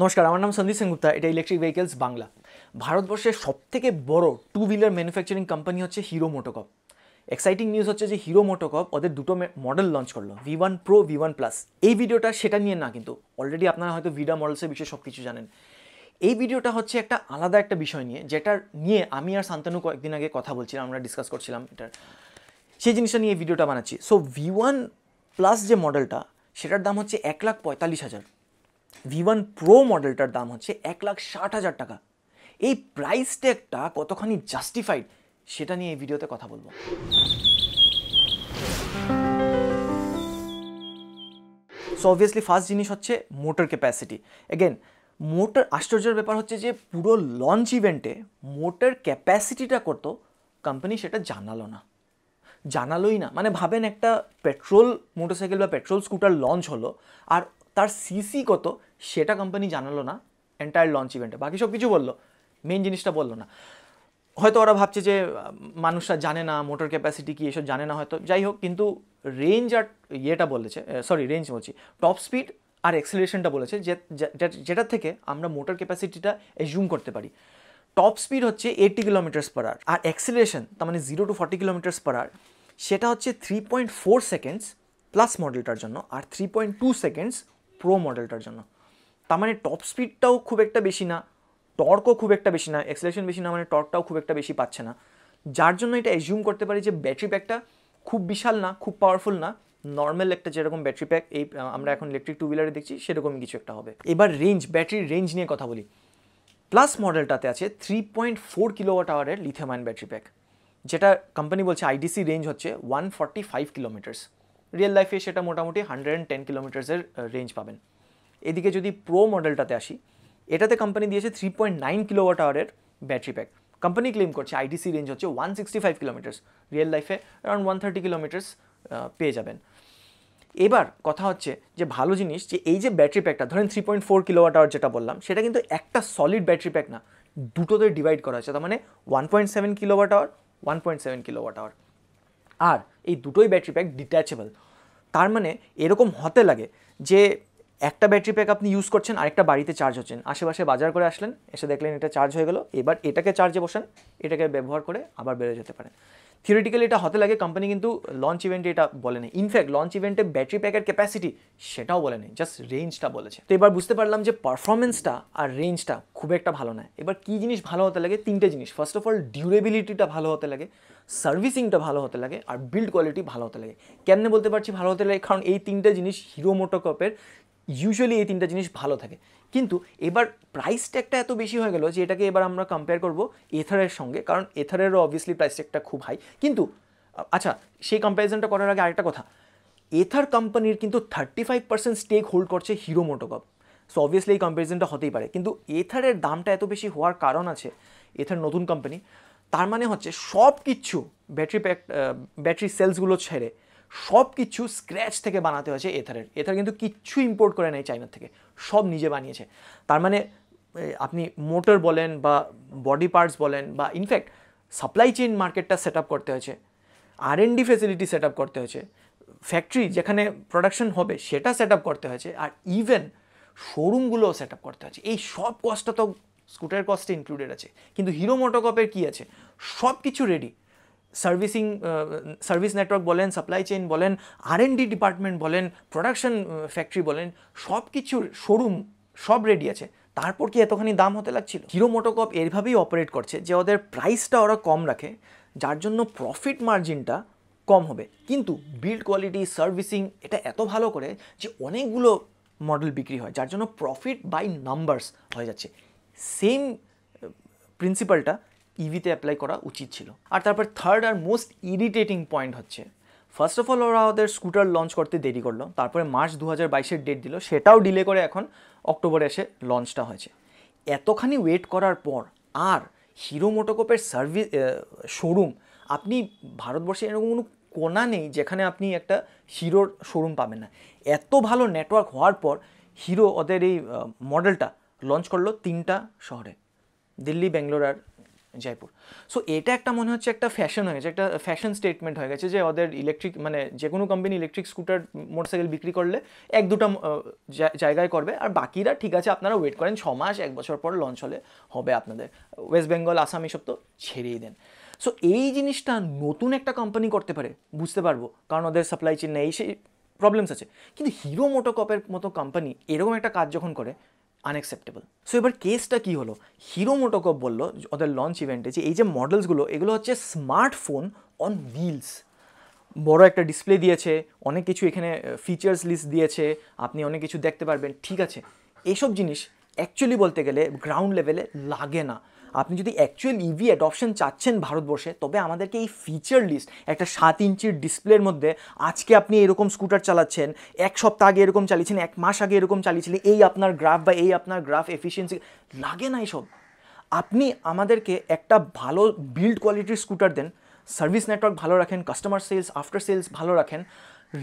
নমস্কার আমার নাম সন্দীপ সেনগুপ্তা এটা ইলেকট্রিক ভেহিকেলস বাংলা ভারতবর্ষের সবথেকে বড় টু হুইলার ম্যানুফ্যাকচারিং কোম্পানি হচ্ছে হিরো মোটোকপ এক্সাইটিং নিউজ হচ্ছে যে হিরো মোটোকপ ওদের দুটো মডেল লঞ্চ করলো V one pro V one plus এই ভিডিওটা সেটা নিয়ে না কিন্তু অলরেডি আপনারা হয়তো ভিডা মডেলসের বিষয়ে সব কিছু জানেন এই ভিডিওটা হচ্ছে একটা আলাদা একটা বিষয় নিয়ে যেটা নিয়ে আমি আর শান্তানু কয়েকদিন আগে কথা বলছিলাম আমরা ডিসকাস করছিলাম এটার সেই জিনিসটা নিয়ে এই ভিডিওটা বানাচ্ছি সো ভি ওয়ান প্লাস যে মডেলটা সেটার দাম হচ্ছে এক লাখ পঁয়তাল্লিশ হাজার ভি ওয়ান প্রো মডেলটার দাম হচ্ছে এক লাখ ষাট হাজার টাকা এই প্রাইস ট্যাগটা কতখানি জাস্টিফাইড সেটা নিয়ে এই ভিডিওতে কথা বলবো সো অবভিয়াসলি ফার্স্ট জিনিস হচ্ছে মোটর ক্যাপাসিটি এগেন মোটর আশ্চর্যের ব্যাপার হচ্ছে যে পুরো লঞ্চ ইভেন্টে মোটর ক্যাপাসিটিটা কত কোম্পানি সেটা জানালো না জানালোই না মানে ভাবেন একটা পেট্রোল মোটরসাইকেল বা পেট্রোল স্কুটার লঞ্চ হলো আর তার সিসি কত সেটা কোম্পানি জানালো না এন্টায়ার লঞ্চ ইভেন্টে বাকি সব কিছু বললো মেন জিনিসটা বললো না হয়তো ওরা ভাবছে যে মানুষরা জানে না মোটর ক্যাপাসিটি কী এসব জানে না হয়তো যাই হোক কিন্তু রেঞ্জ আর ইয়েটা বলেছে সরি রেঞ্জ বলছি টপ স্পিড আর এক্সেলারেশনটা বলেছে যেটা থেকে আমরা মোটর ক্যাপাসিটিটা এজিউম করতে পারি টপ স্পিড হচ্ছে এইটি কিলোমিটার্স পার আর আর অ্যাক্সেলেশন তার মানে zero to forty kilometres per আর সেটা হচ্ছে three point four seconds plus মডেলটার জন্য আর three point two seconds pro মডেলটার জন্য তার মানে টপ স্পিডটাও খুব একটা বেশি না টর্কও খুব একটা বেশি না এক্সেলেশন বেশি না মানে টর্কটাও খুব একটা বেশি পাচ্ছে না যার জন্য এটা এজিউম করতে পারি যে ব্যাটারি ব্যাকটা খুব বিশাল না খুব পাওয়ারফুল না নর্মাল একটা যেরকম ব্যাটারি প্যাক এই আমরা এখন ইলেকট্রিক টু হুইলারে দেখছি সেরকমই কিছু একটা হবে এবার রেঞ্জ ব্যাটারির রেঞ্জ নিয়ে কথা বলি প্লাস মডেলটাতে আছে থ্রি পয়েন্ট ফোর কিলোওয়াট আওয়ারের লিথিয়াম ব্যাটারি প্যাক যেটা কোম্পানি বলছে আইডিসি রেঞ্জ হচ্ছে one forty five kilometres real লাইফে সেটা মোটামুটি হান্ড্রেড অ্যান্ড টেন কিলোমিটার্সের রেঞ্জ পাবেন এদিকে যদি প্রো মডেলটাতে আসি এটাতে কোম্পানি দিয়েছে থ্রি পয়েন্ট নাইন কিলোওয়াট আওয়ারের ব্যাটারি প্যাক কোম্পানি ক্লেম করছে আইডিসি রেঞ্জ হচ্ছে one sixty five kilometres real লাইফে অ্যারাউন্ড ওয়ান থার্টি কিলোমিটার্স পেয়ে যাবেন এবার কথা হচ্ছে যে ভালো জিনিস যে এই যে ব্যাটারি প্যাকটা ধরেন three point four kilowatt hour যেটা বললাম সেটা কিন্তু একটা সলিড ব্যাটারি প্যাক না দুটোতে ডিভাইড করা হয়েছে তার মানে one point seven kilowatt hour one point seven kilowatt hour আর এই দুটোই ব্যাটারি প্যাক ডিট্যাচেবল তার মানে এরকম হতে লাগে যে একটা ব্যাটারি প্যাক আপনি ইউজ করছেন আরেকটা বাড়িতে চার্জ হচ্ছেন আশেপাশে বাজার করে আসলেন এসে দেখলেন এটা চার্জ হয়ে গেল এবার এটাকে চার্জে বসান এটাকে ব্যবহার করে আবার বেড়ে যেতে পারেন থিওরিটিক্যালি এটা হতে লাগে কোম্পানি কিন্তু লঞ্চ ইভেন্টে এটা বলে নেই ইনফ্যাক্ট লঞ্চ ইভেন্টে ব্যাটারি প্যাকের ক্যাপাসিটি সেটাও বলে নেই জাস্ট রেঞ্জটা বলেছে তো এবার বুঝতে পারলাম যে পারফরমেন্সটা আর রেঞ্জটা খুব একটা ভালো নয় এবার কী জিনিস ভালো হতে লাগে তিনটে জিনিস ফার্স্ট অফ অল ডিউরেবিলিটিটা ভালো হতে লাগে সার্ভিসিংটা ভালো হতে লাগে আর বিল্ড কোয়ালিটি ভালো হতে লাগে কেমনে বলতে পারছি ভালো হতে লাগে কারণ এই তিনটে জিনিস হিরো মোটোকপের ইউজুয়ালি এই তিনটা জিনিস ভালো থাকে কিন্তু এবার প্রাইস ট্যাগটা এত বেশি হয়ে গেল যে এটাকে এবার আমরা কম্পেয়ার করব এথারের সঙ্গে কারণ এথারেরও অবভিয়াসলি প্রাইস ট্যাগটা খুব হাই কিন্তু আচ্ছা সেই কম্প্যারিজনটা করার আগে আরেকটা কথা এথার কোম্পানির কিন্তু thirty five percent stake hold করছে হিরো মোটোকপ সো অবভিয়াসলি এই কম্প্যারিজনটা হতেই পারে কিন্তু এথারের দামটা এত বেশি হওয়ার কারণ আছে এথার নতুন কোম্পানি তার মানে হচ্ছে সব কিছু ব্যাটারি প্যাক ব্যাটারি সেলসগুলো ছেড়ে সব কিছু স্ক্র্যাচ থেকে বানাতে হয়েছে এথারের এথার কিন্তু কিচ্ছু ইম্পোর্ট করে নেই চাইনার থেকে সব নিজে বানিয়েছে তার মানে আপনি মোটর বলেন বা বডি পার্টস বলেন বা ইনফ্যাক্ট সাপ্লাই চেইন মার্কেটটা সেট করতে হয়েছে R and D facility set করতে হয়েছে ফ্যাক্টরি যেখানে প্রোডাকশন হবে সেটা সেট করতে হয়েছে আর ইভেন শোরুমগুলোও সেট আপ করতে হয়েছে এই সব কস্টটা তো স্কুটার কস্টে ইনক্লুডেড আছে কিন্তু হিরো মোটোকপের কী আছে সব কিছু রেডি সার্ভিসিং সার্ভিস নেটওয়ার্ক বলেন সাপ্লাই চেইন বলেন আর ডি ডিপার্টমেন্ট বলেন প্রোডাকশন ফ্যাক্টরি বলেন সব কিছুর শোরুম সব রেডি আছে তারপর কি এতখানি দাম হতে লাগছিল হিরো মোটোকপ এভাবেই অপারেট করছে যে ওদের প্রাইসটা ওরা কম রাখে যার জন্য প্রফিট মার্জিনটা কম হবে কিন্তু বিল্ড কোয়ালিটি সার্ভিসিং এটা এত ভালো করে যে অনেকগুলো মডেল বিক্রি হয় যার জন্য প্রফিট বাই নাম্বারস হয়ে যাচ্ছে সেম প্রিন্সিপালটা ইভিতে e অ্যাপ্লাই করা উচিত ছিল আর তারপর থার্ড আর মোস্ট ইরিটেটিং পয়েন্ট হচ্ছে ফার্স্ট অফ অল ওরা ওদের স্কুটার লঞ্চ করতে দেরি করলো তারপরে মার্চ দু হাজার বাইশের ডেট দিল সেটাও ডিলে করে এখন অক্টোবরে এসে লঞ্চটা হয়েছে এতখানি ওয়েট করার পর আর হিরো মোটোকপের সার্ভিস শোরুম আপনি ভারতবর্ষে এরকম কোনো কোনা নেই যেখানে আপনি একটা হিরোর শোরুম পাবেন না এত ভালো নেটওয়ার্ক হওয়ার পর হিরো ওদের এই মডেলটা লঞ্চ করলো তিনটা শহরে দিল্লি ব্যাঙ্গালোর আর জয়পুর সো এটা একটা মনে হচ্ছে একটা ফ্যাশন হয়ে গেছে একটা ফ্যাশন স্টেটমেন্ট হয়ে গেছে যে ওদের ইলেকট্রিক মানে যে কোনো কোম্পানি ইলেকট্রিক স্কুটার মোটরসাইকেল বিক্রি করলে এক দুটা জায়গায় করবে আর বাকিরা ঠিক আছে আপনারা ওয়েট করেন ছ মাস এক বছর পর লঞ্চ হলে হবে আপনাদের ওয়েস্ট বেঙ্গল আসাম এসব তো ছেড়েই দেন সো এই জিনিসটা নতুন একটা কোম্পানি করতে পারে বুঝতে পারবো কারণ ওদের সাপ্লাই চেন নেই সেই প্রবলেমস আছে কিন্তু হিরো মোটোকপের মতো কোম্পানি এরকম একটা কাজ যখন করে আনএক্সেপ্টেবল সো এবার কেসটা কী হলো হিরো মোটোকপ বললো ওদের লঞ্চ ইভেন্টে যে এই যে মডেলসগুলো এগুলো হচ্ছে স্মার্টফোন অন হুইলস বড় একটা ডিসপ্লে দিয়েছে অনেক কিছু এখানে ফিচার্স লিস্ট দিয়েছে আপনি অনেক কিছু দেখতে পারবেন ঠিক আছে এসব জিনিস অ্যাকচুয়ালি বলতে গেলে গ্রাউন্ড লেভেলে লাগে না আপনি যদি অ্যাকচুয়াল ইভি অ্যাডপশন চাচ্ছেন ভারতবর্ষে তবে আমাদেরকে এই ফিচার লিস্ট একটা সাত ইঞ্চির ডিসপ্লের মধ্যে আজকে আপনি এরকম স্কুটার চালাচ্ছেন এক সপ্তাহ আগে এরকম চালিয়েছেন এক মাস আগে এরকম চালিয়েছিলেন এই আপনার গ্রাফ বা এই আপনার গ্রাফ এফিসিয়েন্সি লাগে না এইসব আপনি আমাদেরকে একটা ভালো বিল্ড কোয়ালিটির স্কুটার দেন সার্ভিস নেটওয়ার্ক ভালো রাখেন কাস্টমার সেলস আফটার সেলস ভালো রাখেন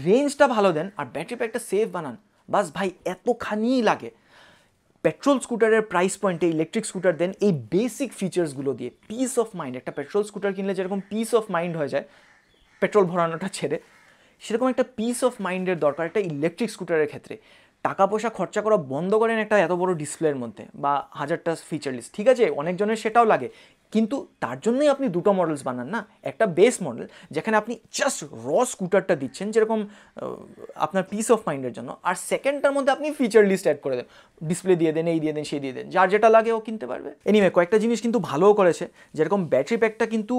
রেঞ্জটা ভালো দেন আর ব্যাটারি প্যাকটা সেফ বানান বাস ভাই এতখানিই লাগে পেট্রোল স্কুটারের প্রাইস পয়েন্টে ইলেকট্রিক স্কুটার দেন এই বেসিক ফিচার্সগুলো দিয়ে পিস অফ মাইন্ড একটা পেট্রোল স্কুটার কিনলে যেরকম পিস অফ মাইন্ড হয়ে যায় পেট্রোল ভরানোটা ছেড়ে সেরকম একটা পিস অফ মাইন্ডের দরকার একটা ইলেকট্রিক স্কুটারের ক্ষেত্রে টাকা পয়সা খরচা করা বন্ধ করেন একটা এত বড় ডিসপ্লের মধ্যে বা হাজারটা ফিচার লিস্ট ঠিক আছে অনেকজনের সেটাও লাগে কিন্তু তার জন্যই আপনি দুটো মডেলস বানান না একটা বেস মডেল যেখানে আপনি জাস্ট র স্কুটারটা দিচ্ছেন যেরকম আপনার পিস অফ মাইন্ডের জন্য আর সেকেন্ডটার মধ্যে আপনি ফিচার লিস্ট অ্যাড করে দেন ডিসপ্লে দিয়ে দেন এই দিয়ে দেন সেই দিয়ে দেন যার যেটা লাগে ও কিনতে পারবে এনিওয়ে কয়েকটা জিনিস কিন্তু ভালোও করেছে যেরকম ব্যাটারি প্যাকটা কিন্তু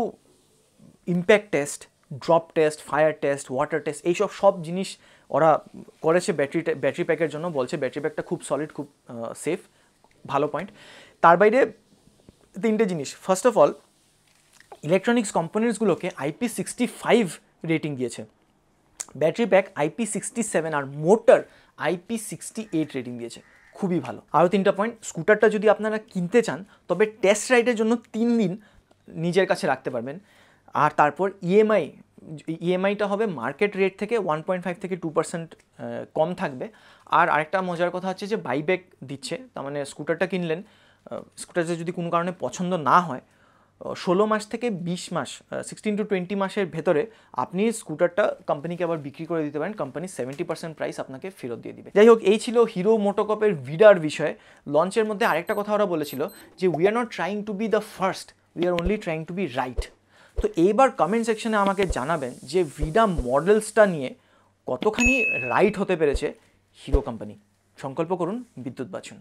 impact test drop test fire test water test এইসব সব জিনিস ওরা করেছে ব্যাটারি ব্যাটারি প্যাকের জন্য বলছে ব্যাটারি প্যাকটা খুব সলিড খুব সেফ ভালো পয়েন্ট তার বাইরে তিনটে জিনিস ফার্স্ট অফ অল ইলেকট্রনিক্স কম্পোনেন্টসগুলোকে আইপি সিক্সটি ফাইভ রেটিং দিয়েছে battery pack IP sixty seven আর motor IP sixty eight rating দিয়েছে খুবই ভালো আরও তিনটা পয়েন্ট স্কুটারটা যদি আপনারা কিনতে চান তবে টেস্ট রাইডের জন্য তিন দিন নিজের কাছে রাখতে পারবেন আর তারপর ইএমআই e ইএমআইটা e হবে মার্কেট রেট থেকে ওয়ান পয়েন্ট ফাইভ থেকে টু পার্সেন্ট কম থাকবে আর আরেকটা মজার কথা হচ্ছে যে বাইব্যাক দিচ্ছে তার মানে স্কুটারটা কিনলেন স্কুটারটা যদি কোনো কারণে পছন্দ না হয় ষোলো মাস থেকে বিশ মাস সিক্সটিন টু টোয়েন্টি মাসের ভেতরে আপনি স্কুটারটা কোম্পানিকে আবার বিক্রি করে দিতে পারেন কোম্পানি সেভেন্টি পার্সেন্ট প্রাইস আপনাকে ফেরত দিয়ে দিবে যাই হোক এই ছিল হিরো মোটোকপের ভিডার বিষয়ে লঞ্চের মধ্যে আরেকটা কথা ওরা বলেছিল যে we are not trying to be the first we are only trying to be right তো এইবার কমেন্ট সেকশনে আমাকে জানাবেন যে ভিডা মডেলসটা নিয়ে কতখানি রাইট হতে পেরেছে হিরো কোম্পানি সংকল্প করুন বিদ্যুৎ বাছুন